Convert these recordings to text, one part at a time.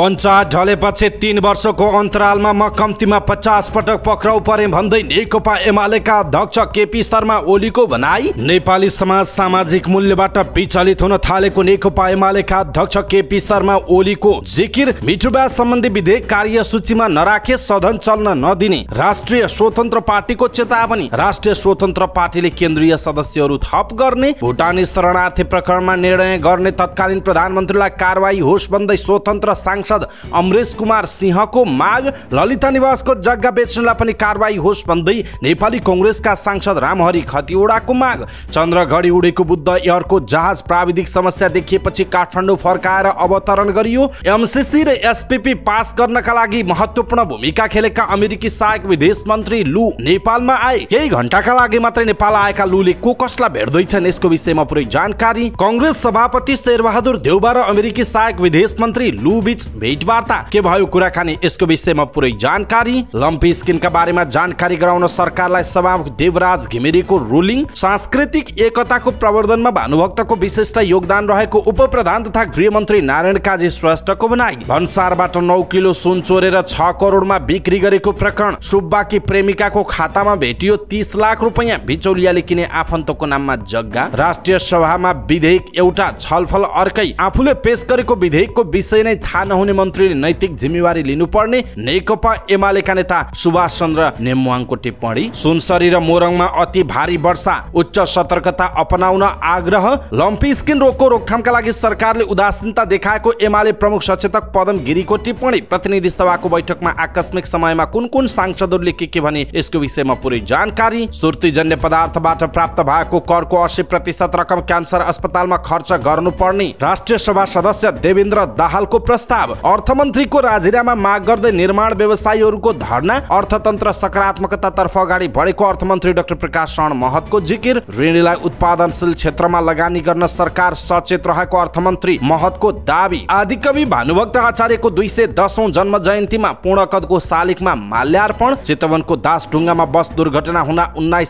पञ्चायत ढलेपछि तिन वर्षको अन्तरालमा म कम्तीमा पचास पटक पक्राउ परे भन्दै नेकपा एमालेका अध्यक्ष केपी शर्मा ओलीको भनाई नेपाली समाज सामाजिक मूल्यबाट विचलित हुन थालेको नेकपा एमालेका अध्यक्ष केपी शर्मा ओलीको जिकिर मिठुबा सम्बन्धी विधेयक कार्यसूचीमा नराखे सदन चल्न नदिने राष्ट्रिय स्वतन्त्र पार्टीको चेतावनी राष्ट्रिय स्वतन्त्र पार्टीले केन्द्रीय सदस्यहरू थप गर्ने भुटानी शरणार्थी प्रकरणमा निर्णय गर्ने तत्कालीन प्रधानमन्त्रीलाई कारवाही होस् भन्दै स्वतन्त्र सांसद अमरेश कुमार सिंहको माग ललिता निवासको जग्गा बेच्नलाई पनि कारवाही होस् भन्दै नेपाली कङ्ग्रेसका सांसद रामहरि खतिवडाको माग चन्द्रगढी उडेको बुद्ध एयरको जहाज प्राविधिक समस्या देखिएपछि काठमाडौँ फर्काएर अवतरण गरियो एमसिसी र एसपिपी पास गर्नका लागि महत्त्वपूर्ण भूमिका खेलेका अमेरिकी सहायक विदेश मन्त्री लु नेपालमा आए केही घण्टाका लागि मात्रै नेपाल आएका लुले को कसलाई भेट्दैछन् यसको विषयमा पुरै जानकारी कङ्ग्रेस सभापति शेरबहादुर देउबा र अमेरिकी सहायक विदेश मन्त्री लु बीच वार्ता के भयो कुराकानी यसको विषयमा पुरै जानकारी लम्पी स्किनका बारेमा जानकारी गराउन सरकारलाई सभामुख देवराज घिमिरेको रुलिङ सांस्कृतिक एकताको प्रवर्धनमा भानुभक्तको विशेषता योगदान रहेको उप प्रधान तथा गृहमन्त्री नारायण काजी श्रेष्ठको भनाई भन्सारबाट नौ किलो सुन चोरेर छ करोडमा बिक्री गरेको प्रकरण सुब्बाकी प्रेमिकाको खातामा भेटियो तिस लाख रुपियाँ बिचौलियाले किने आफन्तको नाममा जग्गा राष्ट्रिय सभामा विधेयक एउटा छलफल अर्कै आफूले पेश गरेको विधेयकको विषय नै थाहा नहुने नहुने मन्त्रीले नैतिक जिम्मेवारी लिनुपर्ने नेकपा एमालेका नेता सुभाष चन्द्र नेमवाङको टिप्पणी सुनसरी र मोरङमा अति भारी वर्षा उच्च सतर्कता अपनाउन आग्रह लम्पी स्किन रोगको रोकथामका लागि सरकारले उदासीनता देखाएको एमाले प्रमुख सचेतक पदम गिरीको टिप्पणी प्रतिनिधि सभाको बैठकमा आकस्मिक समयमा कुन कुन सांसदहरूले के के भने यसको विषयमा पुरै जानकारी सुर्तीजन्य पदार्थबाट प्राप्त भएको करको अस्सी प्रतिशत रकम क्यान्सर अस्पतालमा खर्च गर्नुपर्ने राष्ट्रिय सभा सदस्य देवेन्द्र दाहालको प्रस्ताव प्रभाव अर्थमन्त्रीको राजीनामा माग गर्दै निर्माण व्यवसायीहरूको धरना अर्थतन्त्र सकारात्मकतातर्फ अगाडि बढेको अर्थमन्त्री डाक्टर प्रकाश शरण महतको जिकिर ऋणीलाई उत्पादनशील क्षेत्रमा लगानी गर्न सरकार सचेत रहेको अर्थमन्त्री महतको दावी आदिकवि भानुभक्त आचार्यको दुई सय दसौँ जन्म जयन्तीमा पूर्णकदको शालिगमा माल्यार्पण चितवनको दास ढुङ्गामा बस दुर्घटना हुन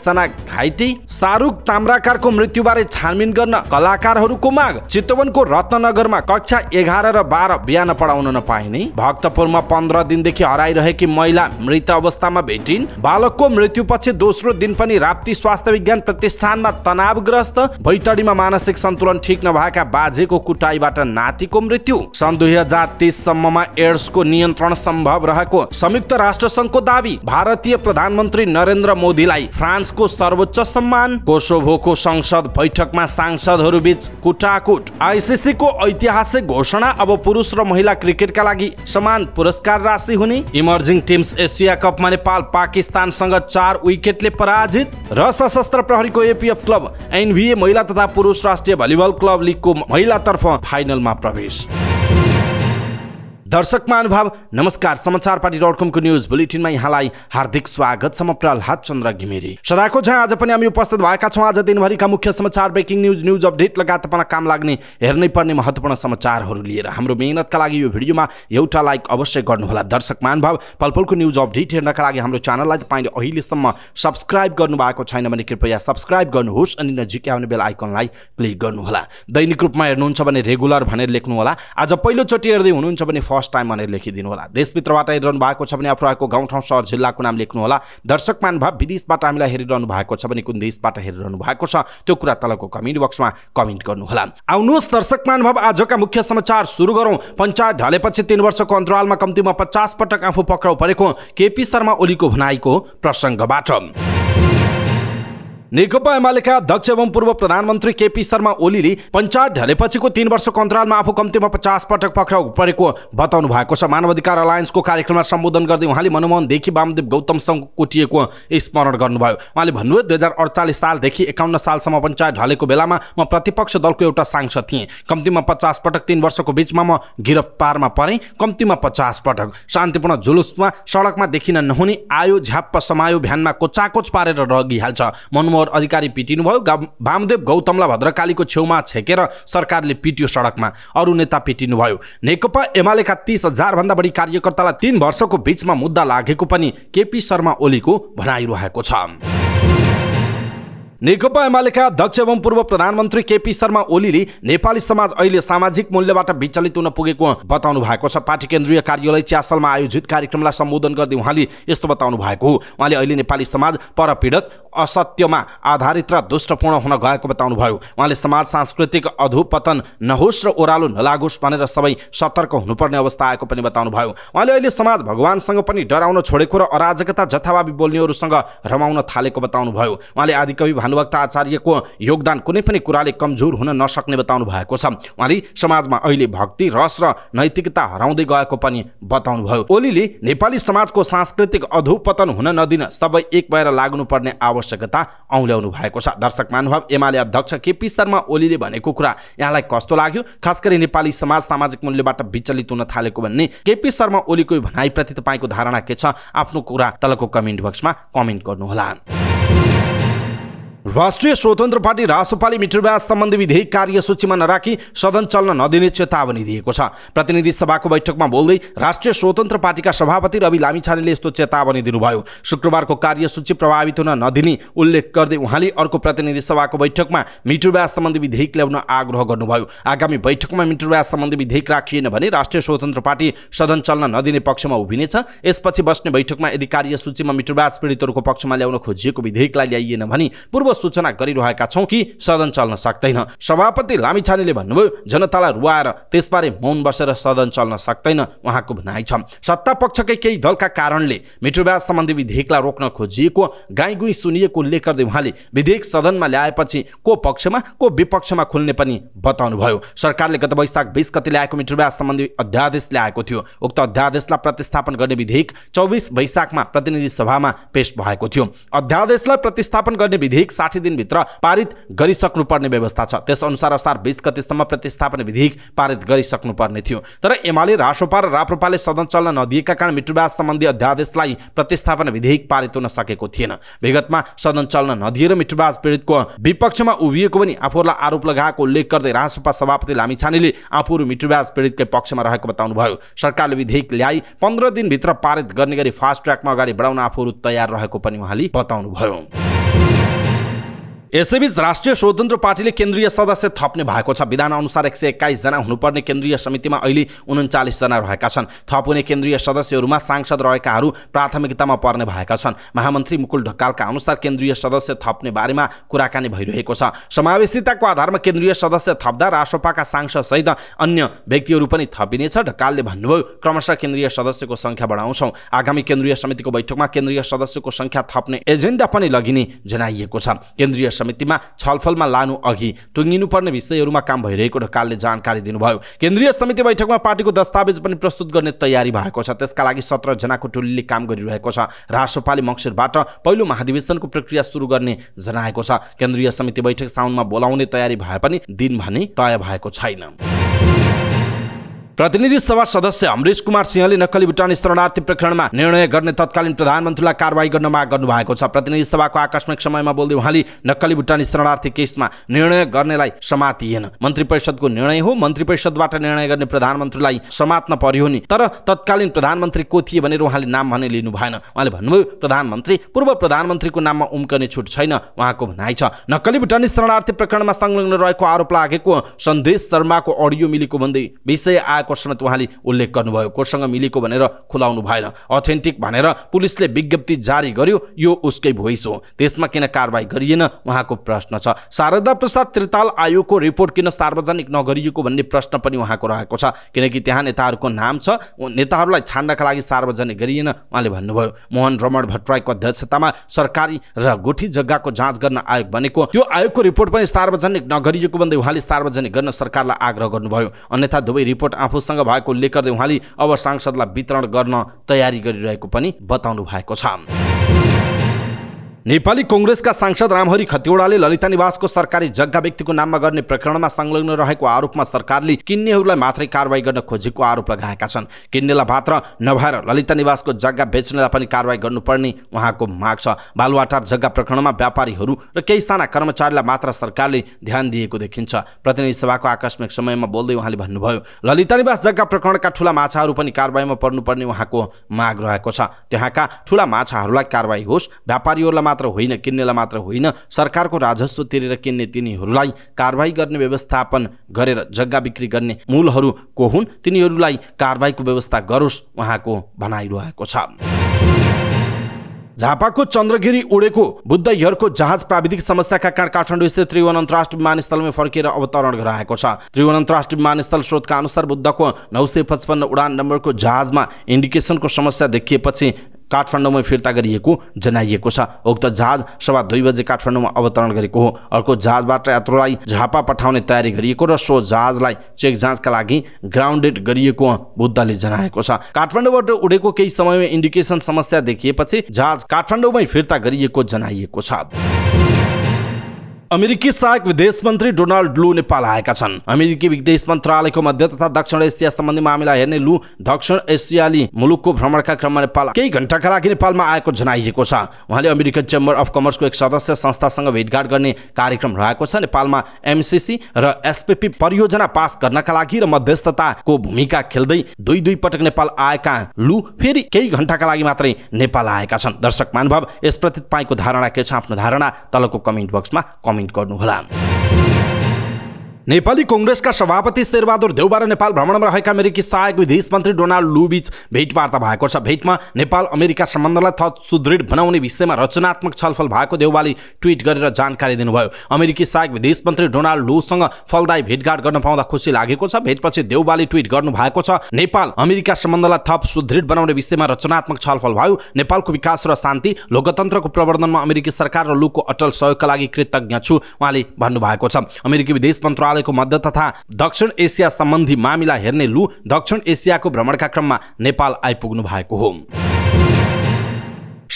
जना घाइते शाहरुख ताम्राकारको मृत्यु बारे छानबिन गर्न कलाकारहरूको माग चितवनको रत्नगरमा कक्षा एघार र बाह्र बिहान पढ चढाउन नपाइने भक्तपुरमा पन्ध्र दिनदेखि हराइरहेकी महिला मृत अवस्थामा भेटिन् बालकको मृत्युपछि दोस्रो दिन पनि राप्ती स्वास्थ्य विज्ञान प्रतिष्ठानमा तनावग्रस्त भैतडीमा मानसिक सन्तुलन ठिक नभएका बाजेको कुटाईबाट नातिको मृत्यु सन् दुई हजार तिससम्ममा एड्सको नियन्त्रण सम्भव रहेको संयुक्त राष्ट्र संघको दावी भारतीय प्रधानमन्त्री नरेन्द्र मोदीलाई फ्रान्सको सर्वोच्च सम्मान कोसोभोको संसद बैठकमा सांसदहरू बीच कुटाकुट आइसिसीको ऐतिहासिक घोषणा अब पुरुष र महिला क्रिकेटका लागि समान पुरस्कार राशि हुने इमर्जिङ टिम्स एसिया कपमा नेपाल पाकिस्तानसँग चार विकेटले पराजित र सशस्त्र प्रहरीको एपिएफ क्लब एनभिए महिला तथा पुरुष राष्ट्रिय भलिबल क्लब लिगको महिलातर्फ फाइनलमा प्रवेश दर्शक महानुभाव नमस्कार समाचार पार्टी डट कमको न्युज बुलेटिनमा यहाँलाई हार्दिक स्वागत छ म प्रहलाद चन्द्र घिमिरे सदाको झैँ आज पनि हामी उपस्थित भएका छौँ आज दिनभरिका मुख्य समाचार ब्रेकिङ न्युज न्युज अपडेट लगायत तपाईँलाई काम लाग्ने हेर्नै पर्ने महत्त्वपूर्ण समाचारहरू लिएर हाम्रो मेहनतका लागि यो भिडियोमा एउटा लाइक अवश्य गर्नुहोला दर्शक महानुभाव पलपलको न्युज अपडेट हेर्नका लागि हाम्रो च्यानललाई तपाईँले अहिलेसम्म सब्सक्राइब गर्नुभएको छैन भने कृपया सब्सक्राइब गर्नुहोस् अनि नजिकै आउने बेल आइकनलाई क्लिक गर्नुहोला दैनिक रूपमा हेर्नुहुन्छ भने रेगुलर भनेर लेख्नुहोला आज पहिलोचोटि हेर्दै हुनुहुन्छ भने फर्स्ट फर्स्ट टाइम भनेर लेखिदिनु होला देशभित्रबाट हेरिरहनु भएको छ भने आएको गाउँठाउँ सहर जिल्लाको नाम लेख्नु होला दर्शक मानुभाव विदेशबाट हामीलाई हेरिरहनु भएको छ भने कुन देशबाट हेरिरहनु भएको छ त्यो कुरा तलको कमेन्ट बक्समा कमेन्ट गर्नुहोला आउनुहोस् दर्शक मानुभाव आजका मुख्य समाचार सुरु गरौँ पञ्चायत ढलेपछि तिन वर्षको अन्तरालमा कम्तीमा पचास पटक आफू पक्राउ परेको केपी शर्मा ओलीको भनाइको प्रसङ्गबाट नेकपा एमालेका अध्यक्ष एवं पूर्व प्रधानमन्त्री केपी शर्मा ओलीले पञ्चायत ढलेपछिको तीन वर्षको अन्तरालमा आफू कम्तीमा पचास पटक पक्राउ परेको बताउनु भएको छ मानवाधिकार अलायन्सको कार्यक्रममा सम्बोधन गर्दै उहाँले मनमोहनदेखि वामदेव गौतमसँग कुटिएको स्मरण गर्नुभयो उहाँले भन्नुभयो दुई हजार अडचालिस सालदेखि एकाउन्न सालसम्म पञ्चायत ढलेको बेलामा म प्रतिपक्ष दलको एउटा सांसद थिएँ कम्तीमा पचास पटक तिन वर्षको बिचमा म गिरफ्तारमा परेँ कम्तीमा पचास पटक शान्तिपूर्ण जुलुसमा सडकमा देखिन नहुने आयो झ्याप्प समायो भ्यानमा कोचाकोच पारेर रगिहाल्छ मनमोहन मनोहर अधिकारी पिटिनुभयो वामदेव गौतमलाई भद्रकालीको छेउमा छेकेर सरकारले पिट्यो सडकमा अरू नेता पिटिनुभयो नेकपा एमालेका तिस भन्दा बढी कार्यकर्तालाई तिन वर्षको बिचमा मुद्दा लागेको पनि केपी शर्मा ओलीको भनाइरहेको छ नेकपा एमालेका अध्यक्ष एवं पूर्व प्रधानमन्त्री केपी शर्मा ओलीले नेपाली समाज अहिले सामाजिक मूल्यबाट विचलित हुन पुगेको बताउनु भएको छ पार्टी केन्द्रीय कार्यालय च्यासलमा आयोजित कार्यक्रमलाई सम्बोधन गर्दै उहाँले यस्तो बताउनु भएको हो उहाँले अहिले नेपाली समाज परपीडक असत्यमा आधारित र दुष्टपूर्ण हुन गएको बताउनुभयो उहाँले समाज सांस्कृतिक अधोपतन नहोस् र ओह्रालो नलागोस् भनेर सबै सतर्क हुनुपर्ने अवस्था आएको पनि बताउनुभयो उहाँले अहिले समाज भगवान्सँग पनि डराउन छोडेको र अराजकता जथाभावी बोल्नेहरूसँग रमाउन थालेको बताउनुभयो उहाँले आदिकवि भानुभक्त आचार्यको योगदान कुनै पनि कुराले कमजोर हुन नसक्ने बताउनु भएको छ उहाँले समाजमा अहिले भक्ति रस र नैतिकता हराउँदै गएको पनि बताउनुभयो ओलीले नेपाली समाजको सांस्कृतिक अधोपतन हुन नदिन सबै एक भएर लाग्नुपर्ने आवश्यकता औल्याउनु भएको छ दर्शक महानुभाव एमाले अध्यक्ष केपी शर्मा ओलीले भनेको कुरा यहाँलाई कस्तो लाग्यो खास गरी नेपाली समाज सामाजिक मूल्यबाट विचलित हुन थालेको भन्ने केपी शर्मा ओलीको भनाइप्रति तपाईँको धारणा के छ आफ्नो कुरा तलको कमेन्ट बक्समा कमेन्ट गर्नुहोला राष्ट्रिय स्वतन्त्र पार्टी रासोपाले मिटर ब्याज सम्बन्धी विधेयक कार्यसूचीमा नराखी सदन चल्न नदिने चेतावनी दिएको छ प्रतिनिधि सभाको बैठकमा बोल्दै राष्ट्रिय स्वतन्त्र पार्टीका सभापति रवि लामिछानेले यस्तो चेतावनी दिनुभयो शुक्रबारको कार्यसूची प्रभावित हुन नदिने उल्लेख गर्दै उहाँले अर्को प्रतिनिधि सभाको बैठकमा मिटर ब्याज सम्बन्धी विधेयक ल्याउन आग्रह गर्नुभयो आगामी बैठकमा मिटर ब्याज सम्बन्धी विधेयक राखिएन भने राष्ट्रिय स्वतन्त्र पार्टी सदन चल्न नदिने पक्षमा उभिनेछ यसपछि बस्ने बैठकमा यदि कार्यसूचीमा मिटर ब्याज पीडितहरूको पक्षमा ल्याउन खोजिएको विधेयकलाई ल्याइएन भने पूर्व सूचना गरिरहेका छौँ कि सदन चल्न सक्दैन सभापति लामिछानेले भन्नुभयो जनतालाई रुवाएर त्यसबारे मौन बसेर सदन चल्न सक्दैन उहाँको भनाइ छ सत्ता पक्षकै केही दलका कारणले ब्याज सम्बन्धी विधेयकलाई रोक्न खोजिएको गाई गुई सुनिएको उल्लेख गर्दै उहाँले विधेयक सदनमा ल्याएपछि को पक्षमा को विपक्षमा खुल्ने पनि बताउनुभयो सरकारले गत वैशाख बिस गति ल्याएको मिटुब्याज सम्बन्धी अध्यादेश ल्याएको थियो उक्त अध्यादेशलाई प्रतिस्थापन गर्ने विधेयक चौबिस वैशाखमा प्रतिनिधि सभामा पेश भएको थियो अध्यादेशलाई प्रतिस्थापन गर्ने विधेयक साठी दिनभित्र पारित गरिसक्नुपर्ने व्यवस्था छ त्यसअनुसार असार बिस गतिसम्म प्रतिस्थापन विधेयक पारित गरिसक्नुपर्ने थियो तर एमाले रासोपा र राप्रपाले सदन चल्न नदिएका कारण मृत्युवास सम्बन्धी अध्यादेशलाई प्रतिस्थापन विधेयक पारित हुन सकेको थिएन विगतमा सदन चल्न नदिएर मृत्युवास पीडितको विपक्षमा उभिएको पनि आफूहरूलाई आरोप लगाएको उल्लेख गर्दै राष्ट्रपा सभापति लामिछानेले आफूहरू मृत्युवास पीडितकै पक्षमा रहेको बताउनुभयो सरकारले विधेयक ल्याई पन्ध्र दिनभित्र पारित गर्ने गरी फास्ट ट्र्याकमा अगाडि बढाउन आफूहरू तयार रहेको पनि उहाँले बताउनुभयो यसैबीच राष्ट्रिय स्वतन्त्र पार्टीले केन्द्रीय सदस्य थप्ने भएको छ विधान अनुसार एक सय एक्काइसजना हुनुपर्ने केन्द्रीय समितिमा अहिले उन्चालिसजना रहेका छन् थप हुने केन्द्रीय सदस्यहरूमा सांसद रहेकाहरू प्राथमिकतामा पर्ने भएका छन् महामन्त्री मुकुल ढकालका अनुसार केन्द्रीय सदस्य थप्ने बारेमा कुराकानी भइरहेको छ समावेशिताको आधारमा केन्द्रीय सदस्य थप्दा रासोपाका सांसदसहित अन्य व्यक्तिहरू पनि थपिनेछ ढकालले भन्नुभयो क्रमशः केन्द्रीय सदस्यको सङ्ख्या बढाउँछौँ आगामी केन्द्रीय समितिको बैठकमा केन्द्रीय सदस्यको सङ्ख्या थप्ने एजेन्डा पनि लगिने जनाइएको छ केन्द्रीय समितिमा छलफलमा लानु अघि टुङ्गिनुपर्ने विषयहरूमा काम भइरहेको ढकालले जानकारी दिनुभयो केन्द्रीय समिति बैठकमा पार्टीको दस्तावेज पनि प्रस्तुत गर्ने तयारी भएको छ त्यसका लागि सत्रजनाको टोलीले काम गरिरहेको छ राष्ट्रपाली मङ्सिरबाट पहिलो महाधिवेशनको प्रक्रिया सुरु गर्ने जनाएको छ केन्द्रीय समिति बैठक साउनमा बोलाउने तयारी भए पनि दिन भने तय भएको छैन प्रतिनिधि सभा सदस्य अमरेश कुमार सिंहले नक्कली भुटान शरणार्थी प्रकरणमा निर्णय गर्ने तत्कालीन प्रधानमन्त्रीलाई कारवाही गर्न माग गर्नु भएको छ प्रतिनिधि सभाको आकस्मिक समयमा बोल्दै उहाँले नक्कली भुटान शरणार्थी केसमा निर्णय गर्नेलाई समातिएन मन्त्री परिषदको निर्णय हो मन्त्री परिषदबाट निर्णय गर्ने प्रधानमन्त्रीलाई समात्न पर्यो नि तर तत्कालीन प्रधानमन्त्री को थिए भनेर उहाँले नाम भने लिनु भएन उहाँले भन्नुभयो प्रधानमन्त्री पूर्व प्रधानमन्त्रीको नाममा उम्कने छुट छैन उहाँको भनाइ छ नक्कली भुटान शरणार्थी प्रकरणमा संलग्न रहेको आरोप लागेको सन्देश शर्माको अडियो मिलेको भन्दै विषय आएको अर्को समेत उहाँले उल्लेख गर्नुभयो कोसँग मिलेको भनेर खुलाउनु भएन अथेन्टिक भनेर पुलिसले विज्ञप्ति जारी गर्यो यो उसकै भोइस हो त्यसमा किन कारवाही गरिएन उहाँको प्रश्न छ शारदा प्रसाद त्रिताल आयोगको रिपोर्ट किन सार्वजनिक नगरिएको भन्ने प्रश्न पनि उहाँको रहेको छ किनकि त्यहाँ नेताहरूको नाम छ नेताहरूलाई छान्नका लागि सार्वजनिक गरिएन उहाँले भन्नुभयो मोहन रमण भट्टराईको अध्यक्षतामा सरकारी र गोठी जग्गाको जाँच गर्न आयोग बनेको त्यो आयोगको रिपोर्ट पनि सार्वजनिक नगरिएको भन्दै उहाँले सार्वजनिक गर्न सरकारलाई आग्रह गर्नुभयो अन्यथा दुवै रिपोर्ट आफू आफूसँग भएको उल्लेख गर्दै उहाँले अब सांसदलाई वितरण गर्न तयारी गरिरहेको पनि बताउनु भएको छ नेपाली कङ्ग्रेसका सांसद रामहरि खतिवड़ाले ललिता निवासको सरकारी जग्गा व्यक्तिको नाममा गर्ने प्रकरणमा संलग्न रहेको आरोपमा सरकारले किन्नेहरूलाई मात्रै कारवाही गर्न खोजेको आरोप लगाएका छन् किन्नेलाई मात्र नभएर ललिता निवासको जग्गा बेच्नेलाई पनि कारवाही गर्नुपर्ने उहाँको माग छ बालुवाटार जग्गा प्रकरणमा व्यापारीहरू र केही साना कर्मचारीलाई मात्र सरकारले ध्यान दिएको देखिन्छ प्रतिनिधि सभाको आकस्मिक समयमा बोल्दै उहाँले भन्नुभयो ललिता निवास जग्गा प्रकरणका ठुला माछाहरू पनि कारवाहीमा पर्नुपर्ने उहाँको माग रहेको छ त्यहाँका ठुला माछाहरूलाई कारवाही होस् व्यापारीहरूलाई मात्र होइन किन्नेलाई मात्र होइन सरकारको राजस्व तिरेर किन्ने तिनीहरूलाई कारवाही गर्ने व्यवस्थापन गरेर जग्गा बिक्री गर्ने मूलहरू को हुन् तिनीहरूलाई कारवाहीको व्यवस्था गरोस् उहाँको भनाइरहेको छ झापाको चन्द्रगिरी उडेको बुद्ध बुद्धयरको जहाज प्राविधिक समस्याका कारण काठमाडौँ स्थित त्रिभुवन अन्तर्राष्ट्रिय विमानस्थलमा फर्किएर अवतरण गराएको छ त्रिभुवन अन्तर्राष्ट्रिय विमानस्थल स्रोतका अनुसार बुद्धको नौ सय पचपन्न उडान नम्बरको जहाजमा इन्डिकेसनको समस्या देखिएपछि काठमाडौँमै फिर्ता गरिएको जनाइएको छ उक्त जहाज सभा दुई बजे काठमाडौँमा अवतरण गरेको हो अर्को जहाजबाट यात्रुलाई झापा पठाउने तयारी गरिएको र सो जहाजलाई चेक जाँचका लागि ग्राउन्डेड गरिएको बुद्धले जनाएको छ काठमाडौँबाट उडेको केही समयमा इन्डिकेसन समस्या देखिएपछि जहाज काठमाडौँमै फिर्ता गरिएको जनाइएको छ अमेरिकी सहायक विदेश मन्त्री डोनाल्ड लु नेपाल आएका छन् अमेरिकी विदेश मन्त्रालयको मध्य तथा दक्षिण एसिया सम्बन्धी मामिला हेर्ने लु दक्षिण एसियाली मुलुकको भ्रमणका क्रममा नेपाल केही घन्टाका लागि नेपालमा आएको जनाइएको छ उहाँले अमेरिकन चेम्बर अफ कमर्सको एक सदस्य संस्थासँग भेटघाट गर्ने कार्यक्रम रहेको छ नेपालमा एमसिसी र एसपिपी परियोजना पास गर्नका लागि र मध्यस्थताको भूमिका खेल्दै दुई दुई पटक नेपाल आएका लु फेरि केही घन्टाका लागि मात्रै नेपाल आएका छन् दर्शक महानुभाव यसप्रति तपाईँको धारणा के छ आफ्नो धारणा तलको कमेन्ट बक्समा कमेन्ट कमेन्ट गर्नुहोला नेपाली कङ्ग्रेसका सभापति शेरबहादुर र नेपाल भ्रमणमा रहेका अमेरिकी सहायक विदेश मन्त्री डोनाल्ड लुबिच भेटवार्ता भएको छ भेटमा नेपाल अमेरिका सम्बन्धलाई थप सुदृढ बनाउने विषयमा रचनात्मक छलफल भएको देउबाले ट्विट गरेर जानकारी दिनुभयो अमेरिकी सहायक विदेश मन्त्री डोनाल्ड लुसँग फलदायी भेटघाट गर्न पाउँदा खुसी लागेको छ भेटपछि देउबाले ट्विट गर्नु भएको छ नेपाल अमेरिका सम्बन्धलाई थप सुदृढ बनाउने विषयमा रचनात्मक छलफल भयो नेपालको विकास र शान्ति लोकतन्त्रको प्रवर्धनमा अमेरिकी सरकार र लुको अटल सहयोगका लागि कृतज्ञ छु उहाँले भन्नुभएको छ अमेरिकी विदेश मन्त्रालयको मद्दत तथा दक्षिण एसिया सम्बन्धी मामिला हेर्ने लु दक्षिण एसियाको भ्रमणका क्रममा नेपाल आइपुग्नु भएको हो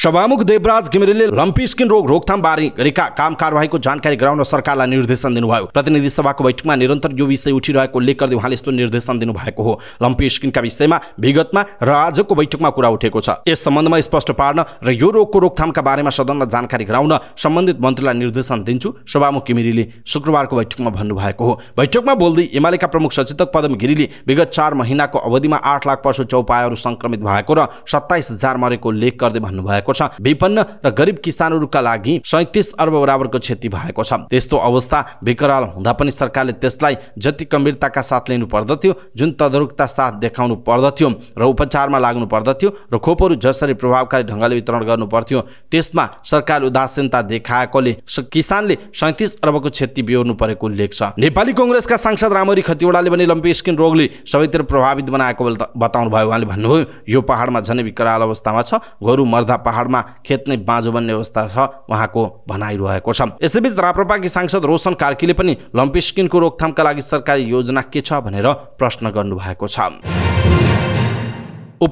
सभामुख देवराज घिमिरेले लम्पी स्किन रोग रोकथाम बारे गरेका काम कारवाहीको जानकारी गराउन सरकारलाई निर्देशन दिनुभयो प्रतिनिधि सभाको बैठकमा निरन्तर यो विषय उठिरहेको उल्लेख गर्दै उहाँले यस्तो निर्देशन दिनुभएको हो लम्पी स्किनका विषयमा विगतमा र आजको बैठकमा कुरा उठेको छ यस सम्बन्धमा स्पष्ट पार्न र यो रोगको रोकथामका बारेमा सदनलाई जानकारी गराउन सम्बन्धित मन्त्रीलाई निर्देशन दिन्छु सभामुख घिमिरेले शुक्रबारको बैठकमा भन्नुभएको हो बैठकमा बोल्दै एमालेका प्रमुख सचेतक पदम गिरीले विगत चार महिनाको अवधिमा आठ लाख पशु चौपायहरू संक्रमित भएको र सत्ताइस हजार मरेको उल्लेख गर्दै भन्नुभएको छ विपन्न र गरिब किसानहरूका लागि सैतिस अर्ब बराबरको क्षति भएको छ त्यस्तो अवस्था विकराल हुँदा पनि सरकारले त्यसलाई जति गम्भीरताका साथ लिनु पर्दथ्यो जुन तदरुकता साथ देखाउनु पर्दथ्यो र उपचारमा लाग्नु पर्दथ्यो र खोपहरू जसरी प्रभावकारी ढङ्गले वितरण गर्नु पर्थ्यो त्यसमा सरकार उदासीनता देखाएकोले किसानले सैतिस अर्बको क्षति बिहोर्नु परेको उल्लेख छ नेपाली कङ्ग्रेसका सांसद रामरी खतिवडाले पनि लम्पी स्किन रोगले सबैतिर प्रभावित बनाएको भयो उहाँले भन्नुभयो यो पहाडमा झनै विकराल अवस्थामा छ गोरु मर्दा पहाड पहाडमा नै बाँझो बन्ने अवस्था छ उहाँको रहेको छ यसैबीच राप्रपाकी सांसद रोशन कार्कीले पनि लम्पिस्किनको रोकथामका लागि सरकारी योजना के छ भनेर प्रश्न भएको छ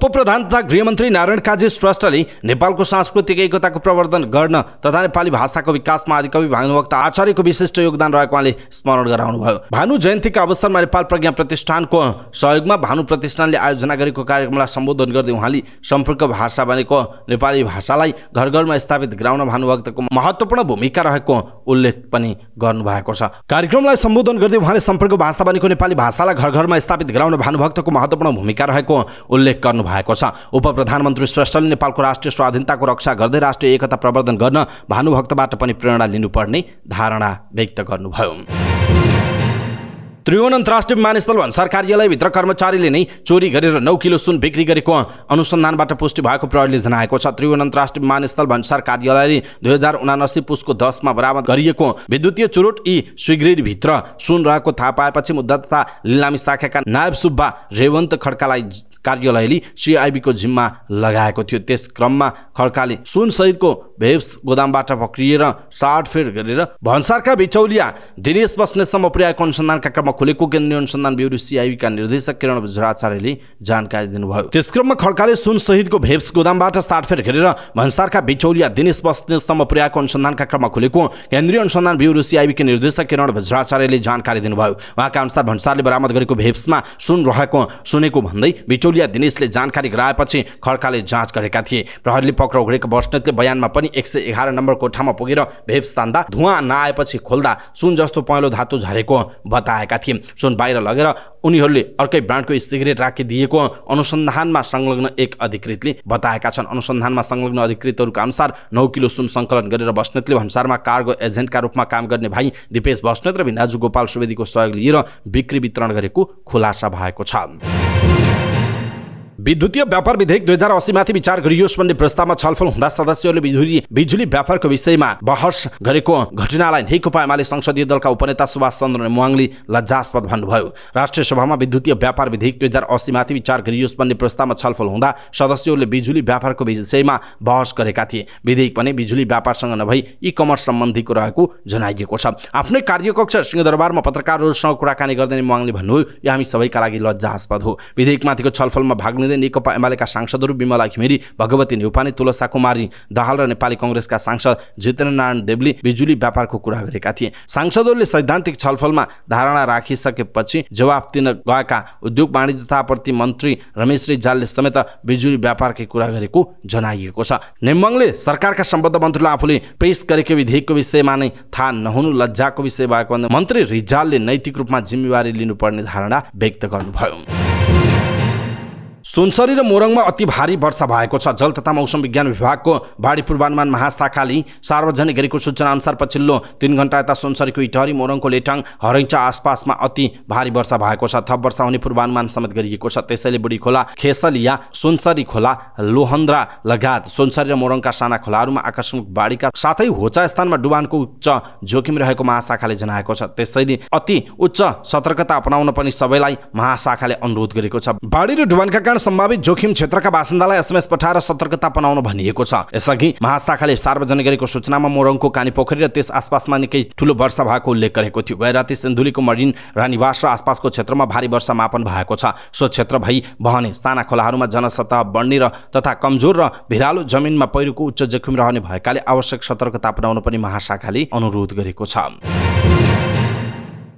तथा गृहमन्त्री नारायण काजी श्रेष्ठले नेपालको सांस्कृतिक एकताको प्रवर्धन गर्न तथा नेपाली भाषाको विकासमा आदिकवि भानुभक्त आचार्यको विशिष्ट योगदान रहेको उहाँले स्मरण गराउनुभयो भानु जयन्तीका अवसरमा नेपाल प्रज्ञा प्रतिष्ठानको सहयोगमा भानु प्रतिष्ठानले आयोजना गरेको कार्यक्रमलाई सम्बोधन गर्दै उहाँले सम्पर्क भाषा भनेको नेपाली भाषालाई घर घरमा स्थापित गराउन भानुभक्तको महत्त्वपूर्ण भूमिका रहेको उल्लेख पनि गर्नुभएको छ कार्यक्रमलाई सम्बोधन गर्दै उहाँले सम्पर्क भाषा भनेको नेपाली भाषालाई घर घरमा स्थापित गराउन भानुभक्तको महत्त्वपूर्ण भूमिका रहेको उल्लेख गर्नु गरिरहनु भएको छ उप प्रधानमन्त्री श्रेष्ठले नेपालको राष्ट्रिय स्वाधीनताको रक्षा गर्दै राष्ट्रिय एकता प्रवर्धन गर्न भानुभक्तबाट पनि प्रेरणा लिनुपर्ने धारणा व्यक्त गर्नुभयो त्रिभुवन अन्तर्राष्ट्रिय विमानस्थल भन्सार कार्यालयभित्र कर्मचारीले नै चोरी गरेर नौ किलो सुन बिक्री गरेको अनुसन्धानबाट पुष्टि भएको प्रहरीले जनाएको छ त्रिभुवन राष्ट्रिय विमानस्थल भन्सार कार्यालयले दुई हजार उनासी पुसको दसमा बरामद गरिएको विद्युतीय चुरोट यी स्वीकृतिभित्र सुन रहेको थाहा पाएपछि मुद्दा तथा लिलामी शाखाका नायब सुब्बा रेवन्त खड्कालाई कार्यालयले सिआइबीको जिम्मा लगाएको थियो त्यस क्रममा खड्काले सुन सहितको भेब्स गोदामबाट पक्रिएर साटफेर गरेर भन्सारका बिचौलिया दिनेश बस्नेसम्म पुर्याएको अनुसन्धानका क्रममा क्रममा खोलेको केन्द्रीय अनुसन्धान ब्युरो सिआइबीका निर्देशक किरण भुजराचार्यले जानकारी दिनुभयो त्यसक्रममा खड्काले सुन सहितको भेप्स गोदामबाट साटफेर घेरेर भन्सारका बिचौलिया दिनेश बस्नेतसम्म पुर्याएको अनुसन्धानका क्रममा खोलेको केन्द्रीय अनुसन्धान ब्युरो सिआइबीका निर्देशक किरण भुजराचार्यले जानकारी दिनुभयो उहाँका अनुसार भन्सारले बरामद गरेको भेप्समा सुन रहेको सुनेको भन्दै बिचौलिया दिनेशले जानकारी गराएपछि खड्काले जाँच गरेका थिए प्रहरीले पक्राउ गरेको बस्नेतले बयानमा पनि एक सय एघार नम्बर कोठामा पुगेर भेप्स तान्दा धुवा नआएपछि खोल्दा सुन जस्तो पहेँलो धातु झरेको बताएका थिए जुन बाहिर लगेर उनीहरूले अर्कै ब्रान्डको सिगरेट राखिदिएको अनुसन्धानमा संलग्न एक अधिकृतले बताएका छन् अनुसन्धानमा संलग्न अधिकृतहरूका अनुसार नौ किलो सुन सङ्कलन गरेर बस्नेतले भन्सारमा कार्गो एजेन्टका रूपमा काम गर्ने भाइ दिपेश बस्नेत र भिनाजु गोपाल सुवेदीको सहयोग लिएर बिक्री वितरण गरेको खुलासा भएको छ विद्युतीय व्यापार विधेयक दुई हजार अस्सीमाथि विचार गरियोस् भन्ने प्रस्तावमा छलफल हुँदा सदस्यहरूले बिजुली बिजुली व्यापारको विषयमा बहस गरेको घटनालाई नेकपा एमाले संसदीय दलका उपनेता सुभाष चन्द्र मोवाङले लज्जास्पद भन्नुभयो राष्ट्रिय सभामा विद्युतीय व्यापार विधेयक दुई हजार अस्सीमाथि विचार गरियोस् भन्ने प्रस्तावमा छलफल हुँदा सदस्यहरूले बिजुली व्यापारको विषयमा बहस गरेका थिए विधेयक पनि बिजुली व्यापारसँग नभई ई कमर्स सम्बन्धीको रहेको जनाइएको छ आफ्नै कार्यकक्ष सिंहदरबारमा पत्रकारहरूसँग कुराकानी गर्दै मोवाङले भन्नुभयो यो हामी सबैका लागि लज्जास्पद हो विधेयकमाथिको छलफलमा भाग काग्नेदे नेकपा एमालेका सांसदहरू विमला घिमिरी भगवती नेउपाने तुलसा कुमारी दाहाल र नेपाली कङ्ग्रेसका सांसद जितेन्द्रनारायण देवले बिजुली व्यापारको कुरा गरेका थिए सांसदहरूले सैद्धान्तिक छलफलमा धारणा राखिसकेपछि जवाफ दिन गएका उद्योग वाणिज्य तथा मन्त्री रमेश रिजालले समेत बिजुली व्यापारकै कुरा गरेको जनाइएको छ नेम्बङले सरकारका सम्बद्ध मन्त्रीलाई आफूले पेस गरेको विधेयकको विषयमा नै थाहा नहुनु लज्जाको विषय भएको मन्त्री रिजालले नैतिक रूपमा जिम्मेवारी लिनुपर्ने धारणा व्यक्त गर्नुभयो सुनसरी र मोरङमा अति भारी वर्षा भएको छ जल तथा मौसम विज्ञान विभागको बाढी पूर्वानुमान महाशाखाले सार्वजनिक गरेको सूचना अनुसार पछिल्लो तिन घन्टा यता सुनसरीको इटहरी मोरङको लेटाङ हरैचा आसपासमा अति भारी वर्षा भएको छ थप वर्षा हुने पूर्वानुमान समेत गरिएको छ त्यसैले बुढी खोला खेसलिया सुनसरी खोला लोहन्द्रा लगायत सुनसरी र मोरङका साना खोलाहरूमा आकस्मिक बाढीका साथै होचा स्थानमा डुबानको उच्च जोखिम रहेको महाशाखाले जनाएको छ त्यसैले अति उच्च सतर्कता अपनाउन पनि सबैलाई महाशाखाले अनुरोध गरेको छ बाढी र डुबानका कारण सम्भावित जोखिम क्षेत्रका बासिन्दालाई एसएमएस पठाएर सतर्कता अपनाउन भनिएको छ यसअघि महाशाखाले सार्वजनिक गरेको सूचनामा मोरङको पोखरी र त्यस आसपासमा निकै ठुलो वर्षा भएको उल्लेख गरेको थियो गैराती सिन्धुलीको मरिन रानीवास र आसपासको क्षेत्रमा भारी वर्षा मापन भएको छ सो क्षेत्र भई बहने साना खोलाहरूमा जनसतह बढ्ने र तथा कमजोर र भिरालो जमिनमा पहिरोको उच्च जोखिम रहने भएकाले आवश्यक सतर्कता अपनाउन पनि महाशाखाले अनुरोध गरेको छ